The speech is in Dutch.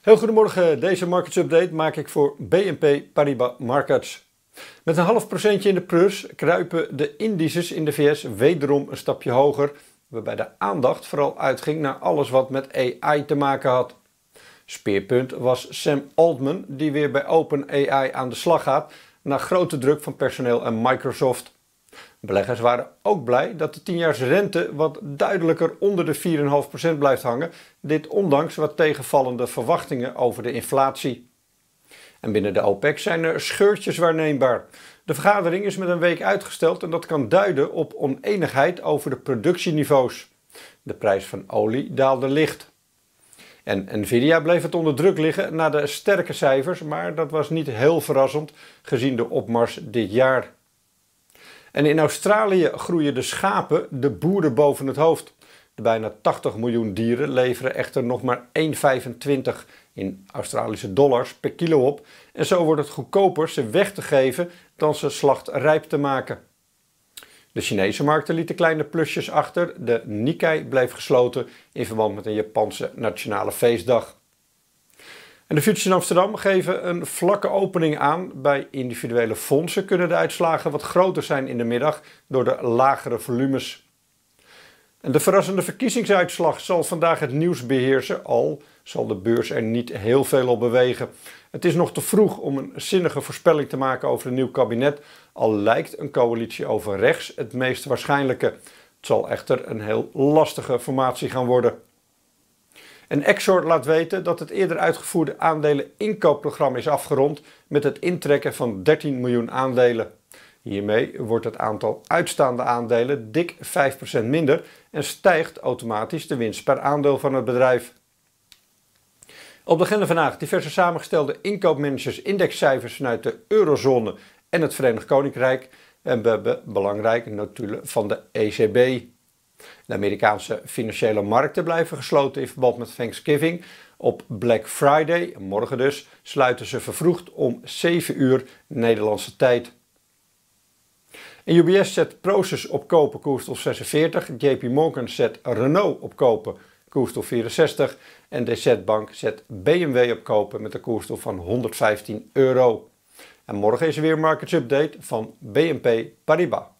Heel goedemorgen, deze markets update maak ik voor BNP Paribas Markets. Met een half procentje in de plus kruipen de indices in de VS wederom een stapje hoger, waarbij de aandacht vooral uitging naar alles wat met AI te maken had. Speerpunt was Sam Altman, die weer bij OpenAI aan de slag gaat, na grote druk van personeel en Microsoft. Beleggers waren ook blij dat de 10 rente wat duidelijker onder de 4,5% blijft hangen, dit ondanks wat tegenvallende verwachtingen over de inflatie. En binnen de OPEC zijn er scheurtjes waarneembaar. De vergadering is met een week uitgesteld en dat kan duiden op oneenigheid over de productieniveaus. De prijs van olie daalde licht. En Nvidia bleef het onder druk liggen na de sterke cijfers, maar dat was niet heel verrassend gezien de opmars dit jaar. En in Australië groeien de schapen de boeren boven het hoofd. De bijna 80 miljoen dieren leveren echter nog maar 1,25 in Australische dollars per kilo op. En zo wordt het goedkoper ze weg te geven dan ze slacht rijp te maken. De Chinese markten lieten kleine plusjes achter. De Nikkei bleef gesloten in verband met een Japanse nationale feestdag. En de futures in Amsterdam geven een vlakke opening aan. Bij individuele fondsen kunnen de uitslagen wat groter zijn in de middag door de lagere volumes. En de verrassende verkiezingsuitslag zal vandaag het nieuws beheersen, al zal de beurs er niet heel veel op bewegen. Het is nog te vroeg om een zinnige voorspelling te maken over een nieuw kabinet, al lijkt een coalitie over rechts het meest waarschijnlijke. Het zal echter een heel lastige formatie gaan worden. En Exor laat weten dat het eerder uitgevoerde aandeleninkoopprogramma is afgerond met het intrekken van 13 miljoen aandelen. Hiermee wordt het aantal uitstaande aandelen dik 5% minder en stijgt automatisch de winst per aandeel van het bedrijf. Op de agenda vandaag diverse samengestelde inkoopmanagers indexcijfers vanuit de eurozone en het Verenigd Koninkrijk. En we hebben belangrijke notulen van de ECB. De Amerikaanse financiële markten blijven gesloten in verband met Thanksgiving. Op Black Friday, morgen dus, sluiten ze vervroegd om 7 uur Nederlandse tijd. En UBS zet Proces op kopen koersstof 46, JP Morgan zet Renault op kopen koersstof 64 en DZ Bank zet BMW op kopen met een koersstof van 115 euro. En morgen is er weer een markets update van BNP Paribas.